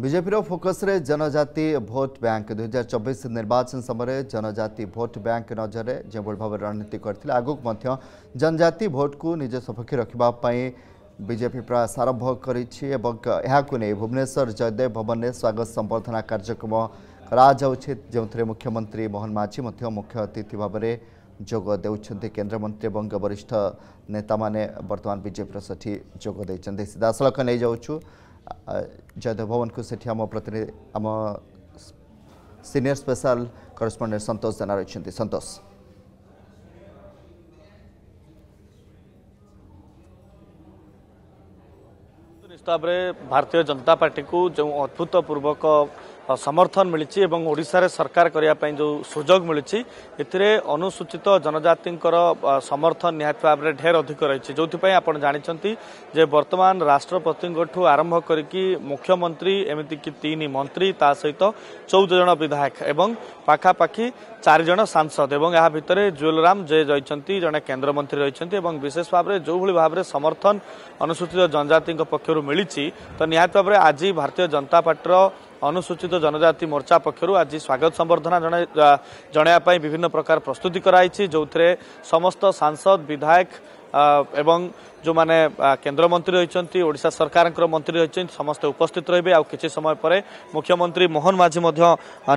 BJP focus रे जनजाति vote bank दुई हजार चबीस निर्वाचन समय जनजाति भोट बैंक नजर में जो भाव रणनीति करते जनजाति भोट को निज सपक्ष रखापी बीजेपी प्रयास आरंभ कर भुवनेश्वर जयदेव भवन में स्वागत संबर्धना कार्यक्रम जो मुख्यमंत्री मोहन माझी मुख्य अतिथि भाव में जोग दे केन्द्रमंत्री और वरिष्ठ नेता मैंने बर्तमान बीजेपी सेगदे सीधा सड़क नहीं जाऊँ ଜୟଦେବ ଭବନକୁ ସେଠି ଆମ ପ୍ରତିନିଧି ଆମ senior special correspondent Santosh Jena ରହିଛନ୍ତି ସନ୍ତୋଷ ନିଶ୍ଚିତ ଭାବରେ ଭାରତୀୟ ଜନତା ପାର୍ଟିକୁ ଯେଉଁ ଅଭୂତପୂର୍ବକ ସମର୍ଥନ ମିଳିଛି ଏବଂ ଓଡ଼ିଶାରେ ସରକାର କରିବା ପାଇଁ ଯେଉଁ ସୁଯୋଗ ମିଳିଛି ଏଥିରେ ଅନୁସୂଚିତ ଜନଜାତିଙ୍କର ସମର୍ଥନ ନିହାତି ଭାବରେ ଢେର ଅଧିକ ରହିଛି ଯେଉଁଥିପାଇଁ ଆପଣ ଜାଣିଛନ୍ତି ଯେ ବର୍ତ୍ତମାନ ରାଷ୍ଟ୍ରପତିଙ୍କଠୁ ଆରମ୍ଭ କରିକି ମୁଖ୍ୟମନ୍ତ୍ରୀ ଏମିତିକି ତିନି ମନ୍ତ୍ରୀ ତା ସହିତ ଚଉଦ ଜଣ ବିଧାୟକ ଏବଂ ପାଖାପାଖି ଚାରି ଜଣ ସାଂସଦ ଏବଂ ଏହା ଭିତରେ ଜୁଏଲ ରାମ ଯେ ରହିଛନ୍ତି ଜଣେ କେନ୍ଦ୍ରମନ୍ତ୍ରୀ ରହିଛନ୍ତି ଏବଂ ବିଶେଷ ଭାବରେ ଯେଉଁଭଳି ଭାବରେ ସମର୍ଥନ ଅନୁସୂଚିତ ଜନଜାତିଙ୍କ ପକ୍ଷରୁ ମିଳିଛି ତ ନିହାତି ଭାବରେ ଆଜି ଭାରତୀୟ ଜନତା ପାର୍ଟିର ଅନୁସୂଚିତ ଜନଜାତି ମୋର୍ଚ୍ଚା ପକ୍ଷରୁ ଆଜି ସ୍ୱାଗତ ସମ୍ବର୍ଦ୍ଧନା ଜଣାଇବା ପାଇଁ ବିଭିନ୍ନ ପ୍ରକାର ପ୍ରସ୍ତୁତି କରାଯାଇଛି ଯେଉଁଥିରେ ସମସ୍ତ ସାଂସଦ ବିଧାୟକ ଏବଂ ଯେଉଁମାନେ କେନ୍ଦ୍ରମନ୍ତ୍ରୀ ରହିଛନ୍ତି ଓଡ଼ିଶା ସରକାରଙ୍କର ମନ୍ତ୍ରୀ ରହିଛନ୍ତି ସମସ୍ତେ ଉପସ୍ଥିତ ରହିବେ ଆଉ କିଛି ସମୟ ପରେ ମୁଖ୍ୟମନ୍ତ୍ରୀ ମୋହନ ମାଝୀ ମଧ୍ୟ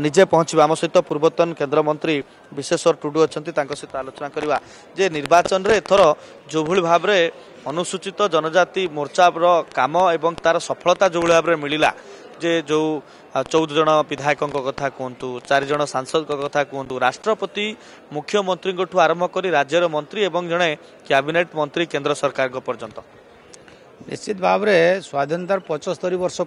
ନିଜେ ପହଞ୍ଚିବେ ଆମ ସହିତ ପୂର୍ବତନ କେନ୍ଦ୍ରମନ୍ତ୍ରୀ ବିଶ୍ୱେଶ୍ୱର ଟୁଡୁ ଅଛନ୍ତି ତାଙ୍କ ସହିତ ଆଲୋଚନା କରିବା ଯେ ନିର୍ବାଚନରେ ଏଥର ଯେଉଁଭଳି ଭାବରେ ଅନୁସୂଚିତ ଜନଜାତି ମୋର୍ଚ୍ଚାର କାମ ଏବଂ ତାର ସଫଳତା ଯେଉଁଭଳି ଭାବରେ ମିଳିଲା ଯେ ଯେଉଁ ଚଉଦ ଜଣ ବିଧାୟକଙ୍କ କଥା କୁହନ୍ତୁ ଚାରିଜଣ ସାଂସଦଙ୍କ କଥା କୁହନ୍ତୁ ରାଷ୍ଟ୍ରପତି ମୁଖ୍ୟମନ୍ତ୍ରୀଙ୍କଠୁ ଆରମ୍ଭ କରି ରାଜ୍ୟର ମନ୍ତ୍ରୀ ଏବଂ ଜଣେ କ୍ୟାବିନେଟ୍ ମନ୍ତ୍ରୀ କେନ୍ଦ୍ର ସରକାରଙ୍କ ପର୍ଯ୍ୟନ୍ତ ନିଶ୍ଚିତ ଭାବରେ ସ୍ୱାଧୀନତାର ପଞ୍ଚସ୍ତରୀ ବର୍ଷ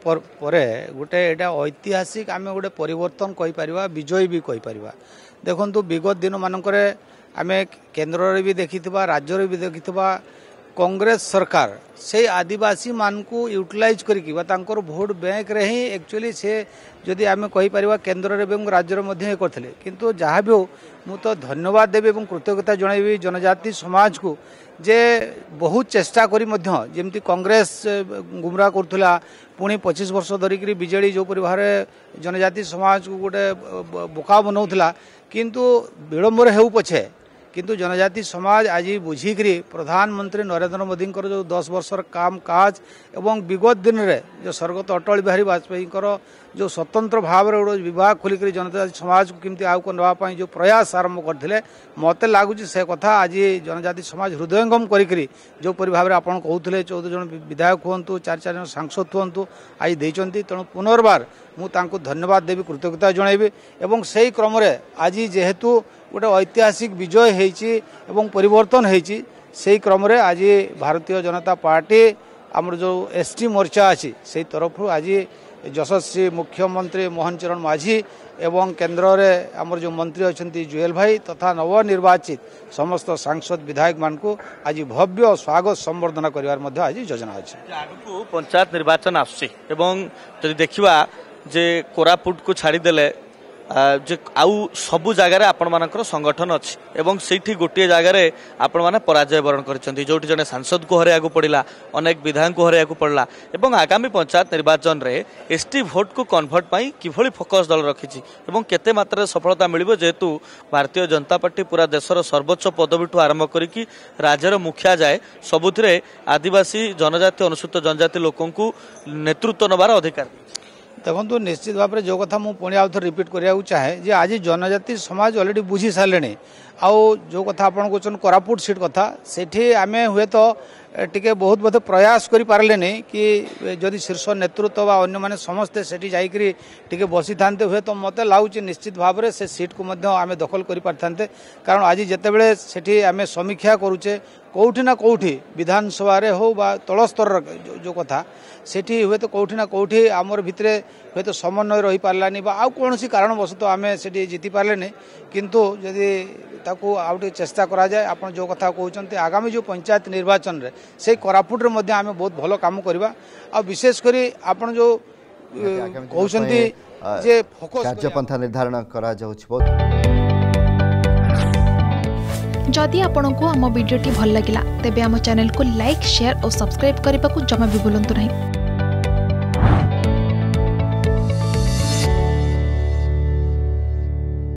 ପରେ ଗୋଟେ ଏଇଟା ଐତିହାସିକ ଆମେ ଗୋଟେ ପରିବର୍ତ୍ତନ କହିପାରିବା ବିଜୟ ବି କହିପାରିବା ଦେଖନ୍ତୁ ବିଗତ ଦିନମାନଙ୍କରେ ଆମେ କେନ୍ଦ୍ରରେ ବି ଦେଖିଥିବା ରାଜ୍ୟରେ ବି ଦେଖିଥିବା कांग्रेस सरकार से आदिवासी मानू यूटिलइज कर भोट बैंक ही एक्चुअली से जदि आम पार केन्द्र राज्य करते कि जहाँ भी हो मु तो धन्यवाद देवी और कृतज्ञता जन जनजाति समाज को जे बहुत चेष्टा करमती कंग्रेस गुमराह करूला पुणी पचिश वर्ष धरिक विजे जो पर जनजाति समाज को गोटे बोका बनाऊला किंतु विलंबर हो पछे किंतु जनजाति समाज आज बुझिक प्रधानमंत्री नरेन्द्र मोदी जो दस वर्ष काम काज एवं विगत दिन में जो स्वर्गत अटल बिहारी वाजपेयी जो स्वतंत्र भाव में गोटे विभाग खोलिक जनजाति समाज को किमी आगे नापी जो प्रयास आरंभ करते मत लगुच से कथा आज जनजाति समाज हृदयंगम करोपरी भाव में आप कहते चौदह जन विधायक हूँ चार चार जन सांसद हूँ आज दे तेणु पुनर्व मुझे धन्यवाद देवी कृतज्ञता जनइबी और से क्रम आज जेहेतु গোটে ঐতিহাসিক বিজয় হয়েছি এবং পরিবর্তন হয়েছি সেই ক্রমে আজ ভারতীয় জনতা পার্টি আমার যে এসটি মোর্চা আছে সেই তরফ আজ যশস্বী মুখ্যমন্ত্রী মোহন চরণ মাঝি এবং কেন্দ্রে আমার যে মন্ত্রী অনেক জুয়েল ভাই তথা নবনির্বাচিত সমস্ত সাংসদ বিধায়ক মানুষ আজ ভব্য স্বাগত সম্বর্ধনা করার আজ যোজনা আছে আগুক পঞ্চায়েত নির্বাচন আসছে এবং যদি দেখা যে কোরাপুটকু ছাড়িদেলে ଯେ ଆଉ ସବୁ ଜାଗାରେ ଆପଣମାନଙ୍କର ସଂଗଠନ ଅଛି ଏବଂ ସେଇଠି ଗୋଟିଏ ଜାଗାରେ ଆପଣମାନେ ପରାଜୟ ବରଣ କରିଛନ୍ତି ଯେଉଁଠି ଜଣେ ସାଂସଦକୁ ହରାଇବାକୁ ପଡ଼ିଲା ଅନେକ ବିଧାୟକଙ୍କୁ ହରାଇବାକୁ ପଡ଼ିଲା ଏବଂ ଆଗାମୀ ପଞ୍ଚାୟତ ନିର୍ବାଚନରେ ଏସ୍ଟି ଭୋଟ୍କୁ କନଭର୍ଟ ପାଇଁ କିଭଳି ଫୋକସ୍ ଦଳ ରଖିଛି ଏବଂ କେତେ ମାତ୍ରାରେ ସଫଳତା ମିଳିବ ଯେହେତୁ ଭାରତୀୟ ଜନତା ପାର୍ଟି ପୁରା ଦେଶର ସର୍ବୋଚ୍ଚ ପଦବୀଠୁ ଆରମ୍ଭ କରିକି ରାଜ୍ୟର ମୁଖିଆ ଯାଏ ସବୁଥିରେ ଆଦିବାସୀ ଜନଜାତି ଅନୁସୂଚିତ ଜନଜାତି ଲୋକଙ୍କୁ ନେତୃତ୍ୱ ନେବାର ଅଧିକାର देखु निश्चित भाव में जो कथा मुझे आउ थ रिपीट कराया चाहे जे आज जनजाति समाज अलरेडी बुझी सारे आज जो कथा कोरापुट सीट कथा से आम हूँ तो টিকে বহুত বোধ প্রয়াস করে পারলে কি যদি শীর্ষ নেতৃত্ব বা অন্য মানে সমস্তে সেটি যাই টিকে বসি থাকে হুয়েত মতো লাগুছে নিশ্চিত ভাবে সে সিটকু আমি দখল করে পারিথাতে কারণ আজ যেতবে সেটি আমি সমীক্ষা করুছে কোটি না কোটি বিধানসভার হোক বা তলস্তর যে কথা সেটি হুয়েত কোটি না কোটি আমার ভিতরে হয়তো সমন্বয় রহিপারানি বা আউ কৌশি কারণবশত আমি সেটি জিতি পারলে কিন্তু যদি তাকে আউ টিকে চেষ্টা করা যায় আপনার যে কথা কৌন আগামী যে পঞ্চায়েত নির্বাচনের ସେଇ କୋରାପୁଟରେ ମଧ୍ୟ ଆମେ ବହୁତ ଭଲ କାମ କରିବା ଆଉ ବିଶେଷ କରି ଆପଣ ଯେଉଁ କହୁଛନ୍ତି ଯେ କାର୍ଯ୍ୟପନ୍ଥା ନିର୍ଦ୍ଧାରଣ କରାଯାଉଛି ବହୁତ ଯଦି ଆପଣଙ୍କୁ ଆମ ଭିଡ଼ିଓଟି ଭଲ ଲାଗିଲା ତେବେ ଆମ ଚ୍ୟାନେଲକୁ ଲାଇକ୍ ସେୟାର ଓ ସବସ୍କ୍ରାଇବ୍ କରିବାକୁ ଜମା ବି ଭୁଲନ୍ତୁ ନାହିଁ